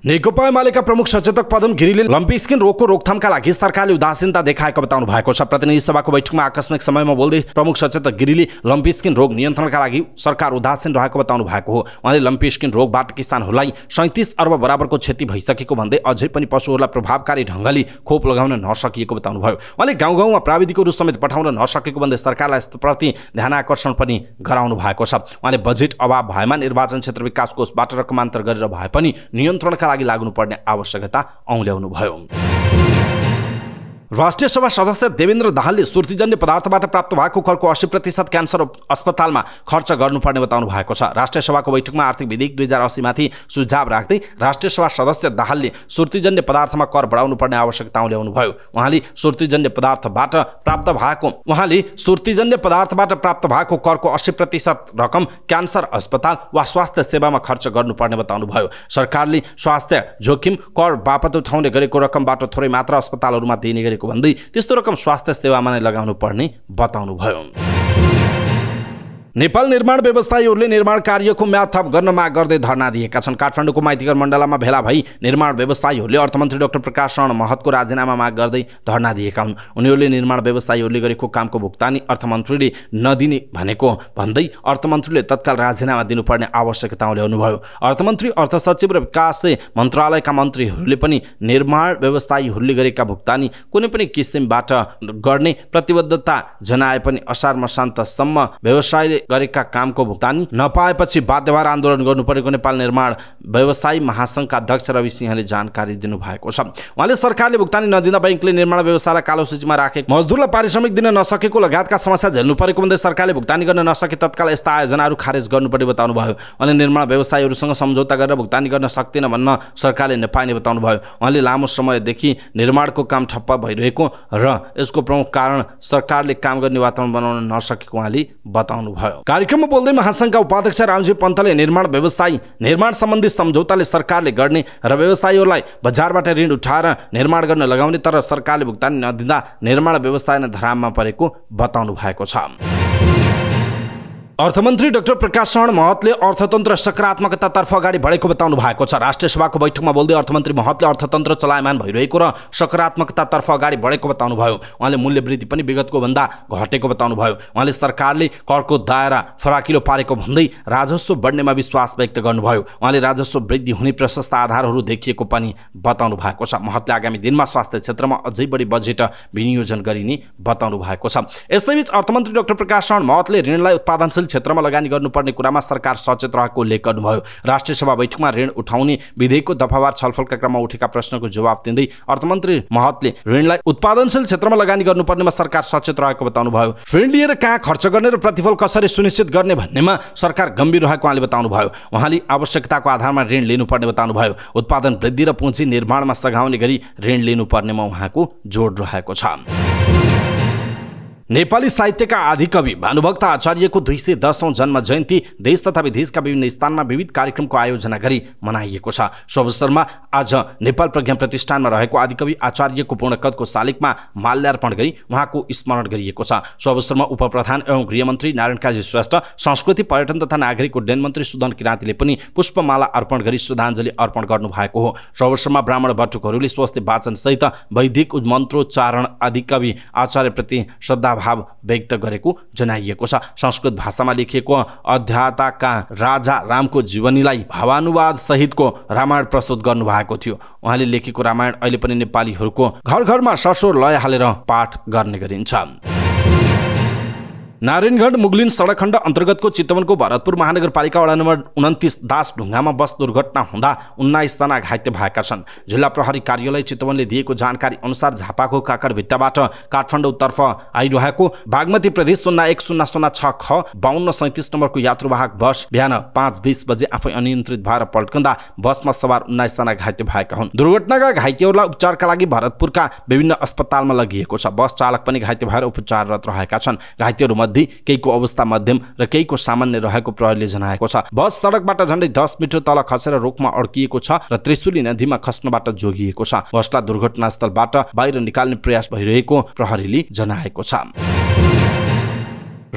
नेकपा एमालेका प्रमुख सचेतक पदम गिरीले लम्पी स्किन रोगको रोकथामका लागि सरकारले उदासीनता देखाएको बताउनु भएको छ प्रतिनिधि सभाको बैठकमा आकस्मिक समयमा बोल्दै प्रमुख सचेतक गिरीले लम्पी स्किन रोग नियन्त्रणका लागि सरकार उदासीन रहेको बताउनु भएको हो उहाँले लम्पी स्किन रोगबाट किसानहरूलाई सैँतिस अर्ब बराबरको क्षति भइसकेको भन्दै अझै पनि पशुहरूलाई प्रभावकारी ढङ्गले खोप लगाउन नसकिएको बताउनुभयो उहाँले गाउँ गाउँमा प्राविधिकहरू समेत पठाउन नसकेको भन्दै सरकारलाई यसप्रति ध्यान आकर्षण पनि गराउनु भएको छ उहाँले बजेट अभाव भएमा निर्वाचन क्षेत्र विकास कोषबाट रकमान्तर गरेर भए पनि नियन्त्रणका लागि लाग्नुपर्ने आवश्यकता औँल्याउनुभयो राष्ट्रिय सभा सदस्य देवेन्द्र दाहालले सुर्तिजन्य पदार्थबाट प्राप्त भएको करको अस्सी प्रतिशत क्यान्सर अस्पतालमा खर्च गर्नुपर्ने बताउनु भएको छ राष्ट्रिय सभाको बैठकमा आर्थिक विधेयक दुई हजार अस्सीमाथि सुझाव राख्दै राष्ट्रिय सभा सदस्य दाहालले सुर्तिजन्य पदार्थमा कर बढाउनु पर्ने आवश्यकता ल्याउनुभयो उहाँले सुर्तिजन्य पदार्थबाट प्राप्त भएको उहाँले सुर्तिजन्य पदार्थबाट प्राप्त भएको करको अस्सी प्रतिशत रकम क्यान्सर अस्पताल वा स्वास्थ्य सेवामा खर्च गर्नुपर्ने बताउनुभयो सरकारले स्वास्थ्य जोखिम कर बापत उठाउने गरेको रकमबाट थोरै मात्र अस्पतालहरूमा दिने गरेको भन्दै त्यस्तो रकम स्वास्थ्य सेवामा नै लगाउनु पर्ने बताउनुभयो नेपाल निर्माण व्यवसायीहरूले निर्माण कार्यको म्याद थप गर्न माग गर्दै धरना दिएका छन् काठमाडौँको माइतीगर मण्डलामा भेला भई निर्माण व्यवसायीहरूले अर्थमन्त्री डाक्टर प्रकाश शरण महतको राजीनामा माग गर्दै धरना दिएका हुन् उनीहरूले निर्माण व्यवसायीहरूले गरेको कामको भुक्तानी अर्थमन्त्रीले नदिने भनेको भन्दै अर्थमन्त्रीले तत्काल राजीनामा दिनुपर्ने आवश्यकता भयो अर्थमन्त्री अर्थ सचिव र विकास मन्त्रालयका मन्त्रीहरूले पनि निर्माण व्यवसायीहरूले गरेका भुक्तानी कुनै पनि किसिमबाट गर्ने प्रतिबद्धता जनाए पनि असार मसान्तसम्म व्यवसायले गरेका कामको भुक्तानी नपाएपछि बाध्य भएर आन्दोलन गर्नु परेको नेपाल निर्माण व्यवसायी महासङ्घका अध्यक्ष रवि सिंहले जानकारी दिनुभएको छ उहाँले सरकारले भुक्तानी नदिँदा ब्याङ्कले निर्माण व्यवसायलाई कालो सूचीमा राखेको मजदुरलाई पारिश्रमिक दिन नसकेको लगायतका समस्या झेल्नु परेको भन्दै सरकारले भुक्तानी गर्न नसके तत्काल यस्ता आयोजनाहरू खारेज गर्नुपर्ने बताउनुभयो उहाँले निर्माण व्यवसायीहरूसँग सम्झौता गरेर भुक्तानी गर्न सक्दैन भन्न सरकारले नपाइने बताउनुभयो उहाँले लामो समयदेखि निर्माणको काम ठप्प भइरहेको र यसको प्रमुख कारण सरकारले काम गर्ने वातावरण बनाउन नसकेको उहाँले बताउनुभयो कार्यक्रममा बोल्दै महासङ्घका उपाध्यक्ष रामजी पन्तले निर्माण व्यवसायी निर्माण सम्बन्धी सम्झौताले सरकारले गर्ने र व्यवसायीहरूलाई बजारबाट ऋण उठाएर निर्माण गर्न लगाउने तर सरकारले भुक्तानी नदिँदा निर्माण व्यवसाय नै धराममा परेको बताउनु भएको छ अर्थमन्त्री डाक्टर प्रकाश शरण महतले अर्थतन्त्र सकारात्मकतातर्फ अगाडि बढेको बताउनु भएको छ राष्ट्रिय सभाको बैठकमा बोल्दै अर्थमन्त्री महतले अर्थतन्त्र चलायमान भइरहेको र सकारात्मकतातर्फ अगाडि बढेको बताउनुभयो उहाँले मूल्य वृद्धि पनि विगतको भन्दा घटेको बताउनुभयो उहाँले सरकारले करको दायरा फराकिलो पारेको भन्दै राजस्व बढ्नेमा विश्वास व्यक्त गर्नुभयो उहाँले राजस्व वृद्धि हुने प्रशस्त आधारहरू देखिएको पनि बताउनु भएको छ महतले आगामी दिनमा स्वास्थ्य क्षेत्रमा अझै बढी बजेट विनियोजन गरिने बताउनु भएको छ यस्तैबीच अर्थमन्त्री डाक्टर प्रकाश शरण महतले ऋणलाई उत्पादनशील क्षेत्रमा लगानी गर्नुपर्ने कुरामा सरकार सचेत रहेको उल्लेख गर्नुभयो राष्ट्रिय सभा बैठकमा ऋण उठाउने विधेयकको दफावार छलफलका क्रममा उठेका प्रश्नको जवाब दिँदै अर्थमन्त्री महतले ऋणलाई उत्पादनशील क्षेत्रमा लगानी गर्नुपर्नेमा सरकार सचेत रहेको बताउनुभयो ऋण लिएर कहाँ खर्च गर्ने र प्रतिफल कसरी सुनिश्चित गर्ने भन्नेमा सरकार गम्भीर रहेको उहाँले बताउनुभयो उहाँले आवश्यकताको आधारमा ऋण लिनुपर्ने बताउनुभयो उत्पादन वृद्धि र पुँजी निर्माणमा सघाउने गरी ऋण लिनुपर्नेमा उहाँको जोड रहेको छ नेपाली साहित्यका आदिकवि भानुभक्त आचार्यको दुई सय दसौँ जन्म जयन्ती देश तथा विदेशका विभिन्न स्थानमा विविध कार्यक्रमको आयोजना गरी मनाइएको छ सो अवसरमा आज नेपाल प्रज्ञा प्रतिष्ठानमा रहेको आदिकवि आचार्यको पूर्णकदको शालिगमा माल्यार्पण गरी उहाँको स्मरण गरिएको छ सो अवसरमा उपप्रधान एवं गृहमन्त्री नारायण काजी श्रेष्ठ संस्कृति पर्यटन तथा नागरिक उड्डयन मन्त्री सुदन किराँतीले पनि पुष्पमाला अर्पण गरी श्रद्धाञ्जली अर्पण गर्नुभएको हो सो अवसरमा ब्राह्मण भट्टुकहरूले स्वस्थ वाचनसहित वैदिक मन्त्रोच्चारण आदिकवि आचार्यप्रति श्रद्धा प्रभाव व्यक्त गरेको जनाइएको छ संस्कृत भाषामा लेखिएको अध्याताका राजा रामको जीवनीलाई भावानुवाद सहितको रामायण प्रस्तुत भएको थियो उहाँले लेखेको रामायण अहिले पनि नेपालीहरूको घर घरमा ससो लय हालेर पाठ गर्ने गरिन्छ नारायणगढ मुगलिन सडक खण्ड अन्तर्गतको चितवनको भरतपुर महानगरपालिका वडा नम्बर उन्तिस दास ढुङ्गामा बस दुर्घटना हुँदा उन्नाइसजना घाइते भएका छन् जिल्ला प्रहरी कार्यालय चितवनले दिएको जानकारी अनुसार झापाको काकरभिट्टाबाट काठमाडौँतर्फ आइरहेको बागमती प्रदेश सुन्ना एक शून्य शून्य छ ख बाहन्न सैतिस नम्बरको यात्रुवाहक बस बिहान पाँच बिस बजे आफै अनियन्त्रित भएर पल्टकँदा बसमा सवार उन्नाइसजना घाइते भएका हुन् दुर्घटनाका घाइतेहरूलाई उपचारका लागि भरतपुरका विभिन्न अस्पतालमा लगिएको छ बस चालक पनि घाइते भएर उपचाररत रहेका छन् घाइतेहरू मध्ये केहीको अवस्था मध्यम र केहीको सामान्य रहेको प्रहरीले जनाएको छ बस सडकबाट झन्डै दस मिटर तल खसेर रुखमा अड्किएको छ र त्रिशुली नदीमा खस्नबाट जोगिएको छ बसलाई दुर्घटनास्थलबाट बाहिर निकाल्ने प्रयास भइरहेको प्रहरीले जनाएको छ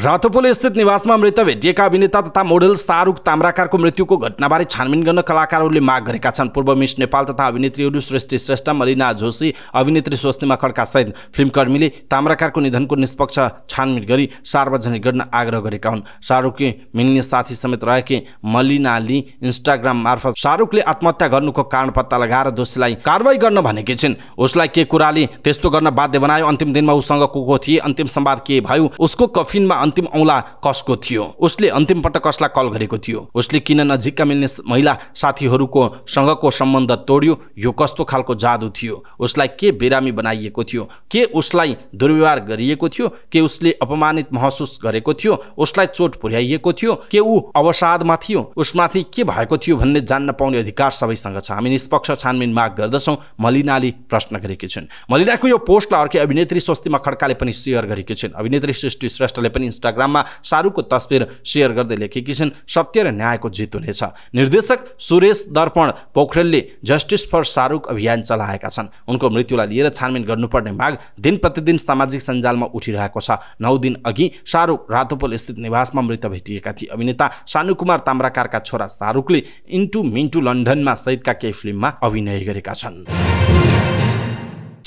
रातोपोल स्थित निवासमा मृत भेटिएका अभिनेता तथा मोडल शाहरुख ताम्राकारको मृत्युको घटनाबारे छानबिन गर्न कलाकारहरूले माग गरेका छन् पूर्व मिस नेपाल तथा अभिनेत्रीहरू सृष्टि श्रेष्ठ मलिना जोशी अभिनेत्री स्वस्तिमा खड्का सहित फिल्मकर्मीले ताम्राकारको निधनको निष्पक्ष छानबिन गरी सार्वजनिक गर्न आग्रह गरेका हुन् शाहरुखकी मिल्ने साथी समेत रहेकी मलिनाली इन्स्टाग्राम मार्फत शाहरुखले आत्महत्या गर्नुको कारण पत्ता लगाएर दोषीलाई कारवाही गर्न भनेकी छिन् उसलाई के कुराले त्यस्तो गर्न बाध्य बनायो अन्तिम दिनमा उसँग को को थिए अन्तिम संवाद के भयो उसको कफिनमा अन्तिम औँला कसको थियो उसले अन्तिम पटक कसलाई कल गरेको थियो उसले किन नजिकका मिल्ने महिला साथीहरूको सँगको सम्बन्ध तोड्यो यो कस्तो खालको जादु थियो उसलाई के बिरामी बनाइएको थियो के उसलाई दुर्व्यवहार गरिएको थियो के उसले अपमानित महसुस गरेको थियो उसलाई चोट पुर्याइएको थियो के ऊ अवसादमा थियो उसमाथि के भएको थियो भन्ने जान्न पाउने अधिकार सबैसँग छ हामी निष्पक्ष छानबिन माग गर्दछौँ मलिनाले प्रश्न गरेकी छिन् मलिनाको यो पोस्टलाई अर्कै अभिनेत्री स्वस्तिमा खड्काले पनि सेयर गरेकी छिन् अभिनेत्री सृष्टि श्रेष्ठले पनि इन्स्टाग्राममा शाहरुखको तस्विर सेयर गर्दै लेखेकी छिन् सत्य र न्यायको जित हुनेछ निर्देशक सुरेश दर्पण पोखरेलले जस्टिस फर शाहरुख अभियान चलाएका छन् उनको मृत्युलाई लिएर छानबिन गर्नुपर्ने माग दिन प्रतिदिन सामाजिक सञ्जालमा उठिरहेको छ नौ दिन अघि शाहरुख रातोपोल स्थित निवासमा मृत भेटिएका थिए अभिनेता सानु कुमार ताम्राकारका छोरा शाहरुखले इन्टु मिन्टु लन्डनमा सहितका केही फिल्ममा अभिनय गरेका छन्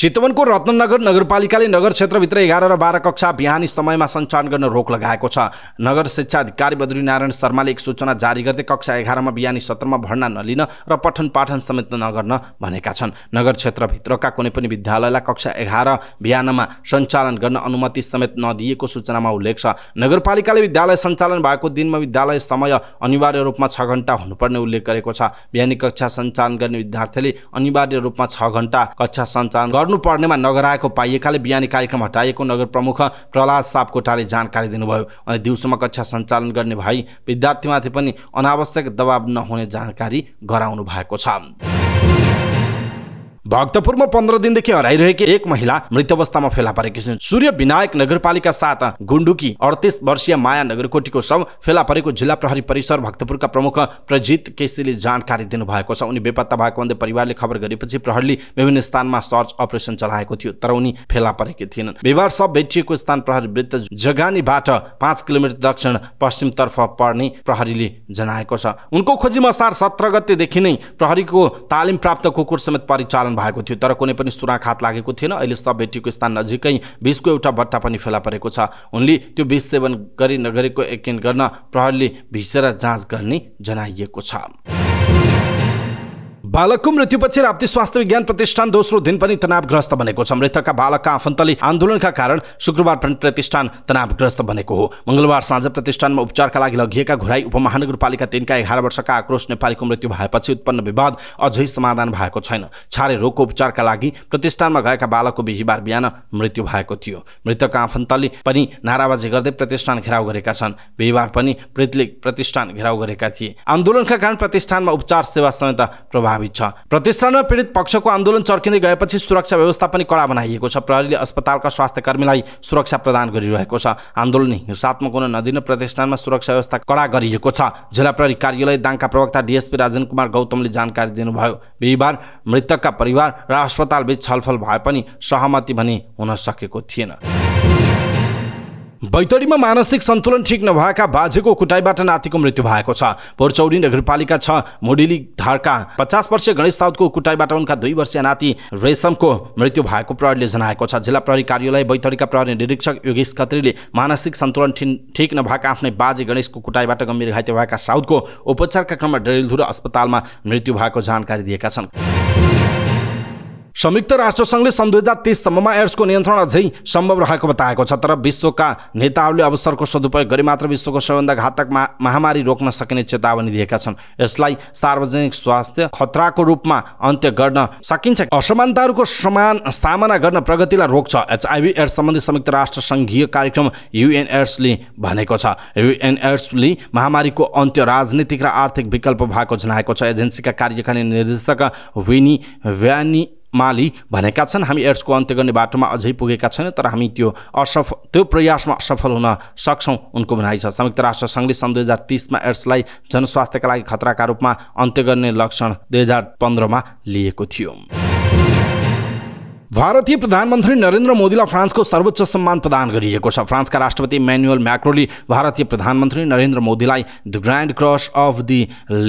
चितवनको रत्ननगर नगरपालिकाले नगर क्षेत्रभित्र एघार र बाह्र कक्षा बिहान समयमा सञ्चालन गर्न रोक लगाएको छ नगर शिक्षा अधिकारी बद्रीनारायण शर्माले एक सूचना जारी गर्दै कक्षा एघारमा बिहानी सत्रमा भर्ना नलिन र पठन पाठन समेत नगर्न भनेका छन् नगर क्षेत्रभित्रका कुनै पनि विद्यालयलाई कक्षा एघार बिहानमा सञ्चालन गर्न अनुमति समेत नदिएको सूचनामा उल्लेख छ नगरपालिकाले विद्यालय सञ्चालन भएको दिनमा विद्यालय समय अनिवार्य रूपमा छ घन्टा हुनुपर्ने उल्लेख गरेको छ बिहानी कक्षा सञ्चालन गर्ने विद्यार्थीले अनिवार्य रूपमा छ घन्टा कक्षा सञ्चालन गर्नु गर्नुपर्नेमा नगराएको पाइएकाले बिहानी कार्यक्रम हटाइएको नगर प्रमुख प्रहलाद सापकोटाले जानकारी दिनुभयो अनि दिउँसोमा कक्षा सञ्चालन गर्ने भाइ विद्यार्थीमाथि पनि अनावश्यक दबाब नहुने जानकारी गराउनु भएको छ भक्तपुरमा पन्ध्र दिनदेखि हराइरहेकी एक महिला मृत अवस्थामा फेला परेकी छन् सूर्य विनायक नगरपालिका साथ गुण्डुकी अडतिस वर्षीय माया नगरकोटीको शव फेला परेको जिल्ला प्रहरी परिसर भक्तपुरका प्रमुख प्रजित केसीले जानकारी दिनुभएको छ उनी बेपत्ता भएको भन्दै परिवारले खबर गरेपछि प्रहरीले विभिन्न स्थानमा सर्च अपरेसन चलाएको थियो तर उनी फेला परेकी थिएनन् बिहिबार सब भेटिएको स्थान प्रहरी वृत्त जगानीबाट पाँच किलोमिटर दक्षिण पश्चिमतर्फ पर्ने प्रहरीले जनाएको छ उनको खोजीमा सार सत्र गतेदेखि नै प्रहरीको तालिम प्राप्त कुकुर समेत परिचालन भएको थियो तर कुनै पनि सुराखात लागेको थिएन अहिले भेटिएको स्थान नजिकै विषको एउटा बट्टा पनि फेला परेको छ उनले त्यो विष सेवन गरी नगरेको यकिन गर्न प्रहरीले भिसेर जाँच गर्ने जनाइएको छ बालकको मृत्युपछि राप्ती स्वास्थ्य विज्ञान प्रतिष्ठान दोस्रो दिन पनि तनावग्रस्त बनेको छ मृतकका बालकका आफन्तले आन्दोलनका कारण शुक्रबार पनि प्रतिष्ठान तनावग्रस्त बनेको हो मङ्गलबार साँझ प्रतिष्ठानमा उपचारका लागि लगिएका घुराई उपमहानगरपालिका तिनका एघार वर्षका आक्रोश नेपालीको मृत्यु भएपछि उत्पन्न विवाद अझै समाधान भएको छैन छारे रोगको उपचारका लागि प्रतिष्ठानमा गएका बालकको बिहिबार बिहान मृत्यु भएको थियो मृतकका आफन्तले पनि नाराबाजी गर्दै प्रतिष्ठान घेराउ गरेका छन् बिहिबार पनि प्रतिष्ठान घेराउ गरेका थिए आन्दोलनका कारण प्रतिष्ठानमा उपचार सेवा समेत प्रभाव प्रभावित छ प्रतिष्ठानमा पीडित पक्षको आन्दोलन चर्किँदै गएपछि सुरक्षा व्यवस्था पनि कडा बनाइएको छ प्रहरीले अस्पतालका स्वास्थ्य कर्मीलाई सुरक्षा प्रदान गरिरहेको छ आन्दोलन हिंसात्मक हुन नदिन प्रतिष्ठानमा सुरक्षा व्यवस्था कडा गरिएको छ जिल्ला प्रहरी कार्यालय दाङका प्रवक्ता डिएसपी राजन कुमार गौतमले जानकारी दिनुभयो बिहिबार मृतकका परिवार र अस्पतालबीच छलफल भए पनि सहमति भने हुन सकेको थिएन बैतडीमा मानसिक सन्तुलन ठिक नभएका बाजेको कुटाईबाट नातिको मृत्यु भएको छ पोरचौरी नगरपालिका छ मोडेली धारका पचास वर्षीय गणेश साउदको कुटाईबाट उनका दुई वर्षीय नाति रेशमको मृत्यु भएको प्रहरीले जनाएको छ जिल्ला प्रहरी कार्यालय बैतडीका प्रहरी निरीक्षक योगेश खत्रीले मानसिक सन्तुलन ठिक नभएका आफ्नै बाजे गणेशको कुटाईबाट गम्भीर घाइते भएका साउदको उपचारका क्रममा डरेलधुरा अस्पतालमा मृत्यु भएको जानकारी दिएका छन् संयुक्त राष्ट्रसङ्घले सन् दुई हजार तेइससम्ममा एड्सको नियन्त्रण अझै सम्भव रहेको बताएको छ तर विश्वका नेताहरूले अवसरको सदुपयोग गरी मात्र विश्वको सबैभन्दा घातक मा महामारी रोक्न सकिने चेतावनी दिएका छन् यसलाई सार्वजनिक स्वास्थ्य खतराको रूपमा अन्त्य गर्न सकिन्छ असमानताहरूको समान सामना गर्न प्रगतिलाई रोक्छ एचआइभी एड्स सम्बन्धी संयुक्त राष्ट्र सङ्घीय कार्यक्रम युएन एड्सले भनेको छ युएन एड्सले महामारीको अन्त्य राजनीतिक र आर्थिक विकल्प भएको जनाएको छ एजेन्सीका कार्यकारी निर्देशक विनी भ्यानी माली भनेका छन् हामी एड्सको अन्त्य गर्ने बाटोमा अझै पुगेका छैनौँ तर हामी त्यो असफ त्यो प्रयासमा असफल हुन सक्छौँ उनको भनाइ छ संयुक्त राष्ट्रसङ्घले सन् दुई हजार तिसमा एड्सलाई जनस्वास्थ्यका लागि खतराका रूपमा अन्त्य गर्ने लक्षण दुई हजार पन्ध्रमा लिएको थियो भारतीय प्रधानमन्त्री नरेन्द्र मोदीलाई फ्रान्सको सर्वोच्च सम्मान प्रदान गरिएको छ फ्रान्सका राष्ट्रपति म्यानुअल म्याक्रोली भारतीय प्रधानमन्त्री नरेन्द्र मोदीलाई the grand cross of the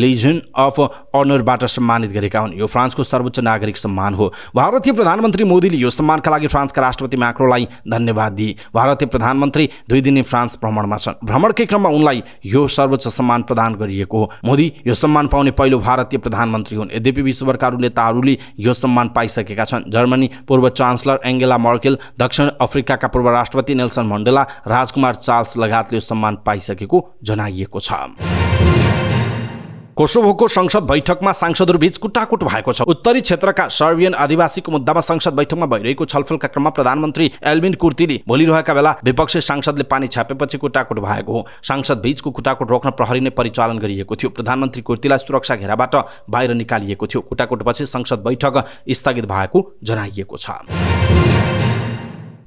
legion of अनरबाट सम्मानित गरेका हुन् यो फ्रान्सको सर्वोच्च नागरिक सम्मान हो भारतीय प्रधानमन्त्री मोदीले यो सम्मानका लागि फ्रान्सका राष्ट्रपति म्याक्रोलाई धन्यवाद दिए भारतीय प्रधानमन्त्री दुई दिने फ्रान्स भ्रमणमा छन् भ्रमणकै क्रममा उनलाई यो सर्वोच्च सम्मान प्रदान गरिएको हो मोदी यो सम्मान पाउने पहिलो भारतीय प्रधानमन्त्री हुन् यद्यपि विश्वभरका नेताहरूले यो सम्मान पाइसकेका छन् जर्मनी पूर्व चान्सलर एङ्गेला मर्केल दक्षिण अफ्रिकाका पूर्व राष्ट्रपति नेल्सन मण्डेला राजकुमार चार्ल्स लगायतले सम्मान पाइसकेको जनाइएको छ कोसोभोको संसद बैठकमा सांसदहरूबीच कुटाकुट भएको छ उत्तरी क्षेत्रका सर्बियन आदिवासीको मुद्दामा संसद बैठकमा भइरहेको छलफलका क्रममा प्रधानमन्त्री एल्बिन कुर्तीले बोलिरहेका बेला विपक्षी सांसदले पानी छापेपछि कुटाकुट भएको हो सांसद बीचको कुटाकुट रोक्न प्रहरी नै परिचालन गरिएको थियो प्रधानमन्त्री कुर्तीलाई सुरक्षा घेराबाट बाहिर निकालिएको थियो कुटाकुटपछि संसद बैठक स्थगित भएको जनाइएको छ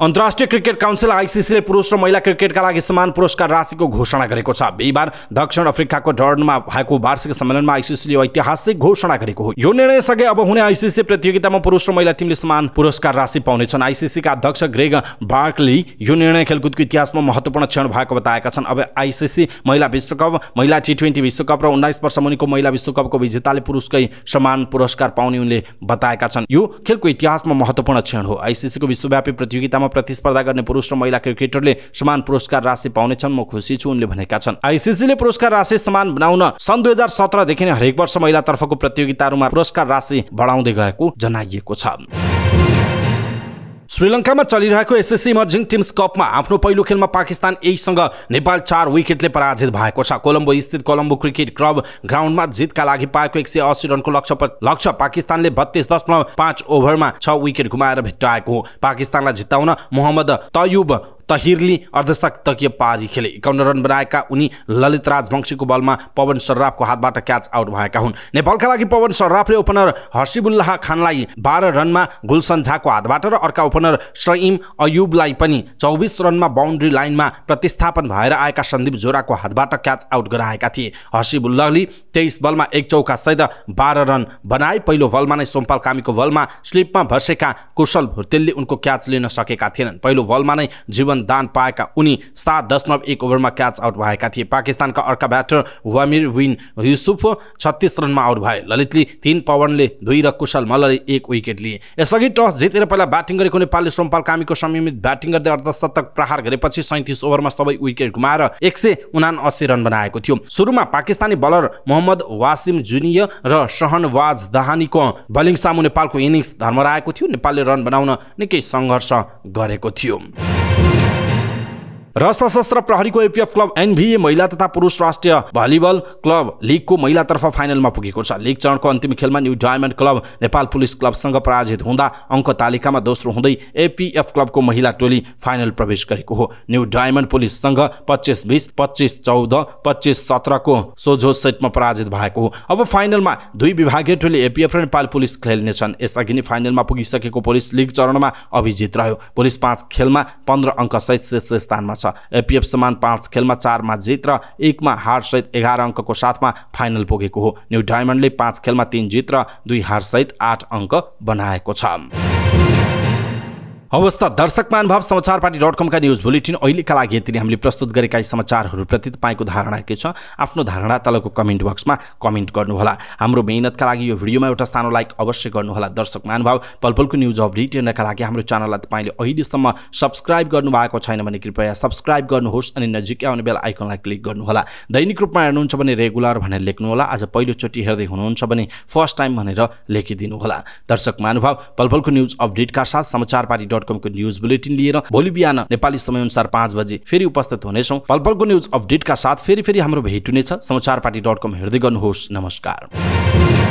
अन्तर्राष्ट्रिय क्रिकेट काउन्सिल आइसिसीले पुरुष र महिला क्रिकेटका लागि समान पुरस्कार राशिको घोषणा गरेको छ बिहिबार दक्षिण अफ्रिकाको डर्नमा भएको वार्षिक सम्मेलनमा आइसिसीले ऐतिहासिक घोषणा गरेको हो यो निर्णयसँगै अब हुने आइसिसी प्रतियोगितामा पुरुष र महिला टिमले समान पुरस्कार राशि पाउनेछन् आइसिसीका अध्यक्ष ग्रेग बार्कले यो निर्णय खेलकुदको इतिहासमा महत्त्वपूर्ण क्षण भएको बताएका छन् अब आइसिसी महिला विश्वकप महिला टी ट्वेन्टी विश्वकप र उन्नाइस वर्ष मुनिको महिला विश्वकपको विजेताले पुरुषकै समान पुरस्कार पाउने उनले बताएका छन् यो खेलको इतिहासमा महत्त्वपूर्ण क्षण हो आइसिसीको विश्वव्यापी प्रतियोगितामा प्रतिस्पर्धा गर्ने पुरुष र महिला क्रिकेटरले समान पुरस्कार राशि पाउनेछन् म खुसी छु उनले भनेका छन् आइसिसीले पुरस्कार राशि समान बनाउन सन् दुई हजार सत्रदेखि नै हरेक वर्ष महिला तर्फको प्रतियोगिताहरूमा पुरस्कार राशि बढाउँदै गएको जनाइएको छ श्रीलङ्कामा चलिरहेको एसएससी इमर्जिङ टिम्स कपमा आफ्नो पहिलो खेलमा पाकिस्तान एसँग नेपाल चार विकेटले पराजित भएको छ कोलम्बो स्थित कोलम्बो क्रिकेट क्लब ग्राउन्डमा जितका लागि पाएको एक सय अस्सी रनको लक्ष्य लक्ष्य पाकिस्तानले बत्तीस दशमलव पाँच ओभरमा छ विकेट गुमाएर भेट्टाएको हो पाकिस्तानलाई जिताउन मोहम्मद तयुब तहिरली अर्धशतकीय पारी खेले एकाउन्न रन बनाएका उनी ललित राज वंशीको बलमा पवन सर्राफको हातबाट क्याच आउट भएका हुन् नेपालका लागि पवन सर्राफले ओपनर हसिबुल्लाह खानलाई बाह्र रनमा गुलसन झाको हातबाट र अर्का ओपनर सइम अयुबलाई पनि चौबिस रनमा बााउन्ड्री लाइनमा प्रतिस्थापन भएर आएका सन्दीप जोराको हातबाट क्याच आउट गराएका थिए हसिबुल्लाहले तेइस बलमा एक चौका सहित बाह्र रन बनाए पहिलो बलमा नै सोमपाल कामीको बलमा स्लिपमा भसेका कुशल भुर्तेलले उनको क्याच लिन सकेका थिएनन् पहिलो बलमा नै जीवन जीवन दान पाएका उनी सात दशमलव एक ओभरमा क्याच आउट भएका थिए पाकिस्तानका अर्का ब्याटर वामिर विन युसुफ छत्तिस रनमा आउट भए ललितले तिन पवनले दुई र कुशल मल्लले एक विकेट लिए यसअघि टस जितेर पहिला ब्याटिङ गरेको नेपालले सोमपाल कामीको संयमित ब्याटिङ गर्दै अर्धशतक प्रहार गरेपछि सैतिस ओभरमा सबै विकेट गुमाएर एक सय अस्सी रन बनाएको थियो सुरुमा पाकिस्तानी बलर मोहम्मद वासिम जुनियर र सहनवाज दहानीको बलिङ सामु नेपालको इनिङ्स धर्मराएको थियो नेपालले रन बनाउन निकै सङ्घर्ष गरेको थियो र सशस्त्र प्रहरीको एपिएफ क्लब एनभीए महिला तथा पुरुष राष्ट्रिय भलिबल क्लब लिगको महिलातर्फ फाइनलमा पुगेको छ लिग चरणको अन्तिम खेलमा new diamond club Nepal police क्लबसँग पराजित हुँदा अङ्क तालिकामा दोस्रो हुँदै एपिएफ क्लबको महिला टोली फाइनल प्रवेश गरेको हो न्यू डायमन्ड पुलिससँग पच्चिस बिस पच्चिस चौध पच्चिस सत्रको सोझो सेटमा पराजित भएको हो अब फाइनलमा दुई विभागीय टोली एपिएफ र नेपाल पुलिस खेल्नेछन् यसअघि नै फाइनलमा पुगिसकेको पुलिस लिग चरणमा अभिजित रह्यो पुलिस पाँच खेलमा पन्ध्र अङ्कसहित शीर्ष स्थानमा छ छ एपिएफ समान पाँच खेलमा चारमा जित र एकमा हारसहित एघार अङ्कको साथमा फाइनल पुगेको हो न्यु डायमन्डले पाँच खेलमा तिन जित र दुई हारसहित आठ अङ्क बनाएको छ हवस् त दर्शक महानुभाव समाचार पार्टी डट कमका न्युज बुलेटिन अहिलेका लागि यति नै हामीले प्रस्तुत गरेका यी समाचारहरूप्रति तपाईँको धारणा के छ आफ्नो धारणा तलको कमेन्ट बक्समा कमेन्ट गर्नुहोला हाम्रो मेहनतका लागि यो भिडियोमा एउटा सानो लाइक अवश्य गर्नुहोला दर्शक महानुभाव पलपलको न्युज अपडेट हेर्नका लागि हाम्रो च्यानललाई तपाईँले अहिलेसम्म सब्सक्राइब गर्नुभएको छैन भने कृपया सब्सक्राइब गर्नुहोस् अनि नजिकै आउने बेल आइकनलाई क्लिक गर्नुहोला दैनिक रूपमा हेर्नुहुन्छ भने रेगुलर भनेर लेख्नुहोला आज पहिलोचोटि हेर्दै हुनुहुन्छ भने फर्स्ट टाइम भनेर लेखिदिनुहोला दर्शक महानुभाव पलपलको न्युज अपडेटका साथ समाचार पार्टी डट डट कमको न्युज बुलेटिन लिएर भोलि बिहान नेपाली समयअनुसार पाँच बजे फेरि उपस्थित हुनेछौँ पलपलको न्युज अपडेटका साथ फेरि फेरि हाम्रो भेट हुनेछ समाचार पार्टी डट कम हेर्दै गर्नुहोस् नमस्कार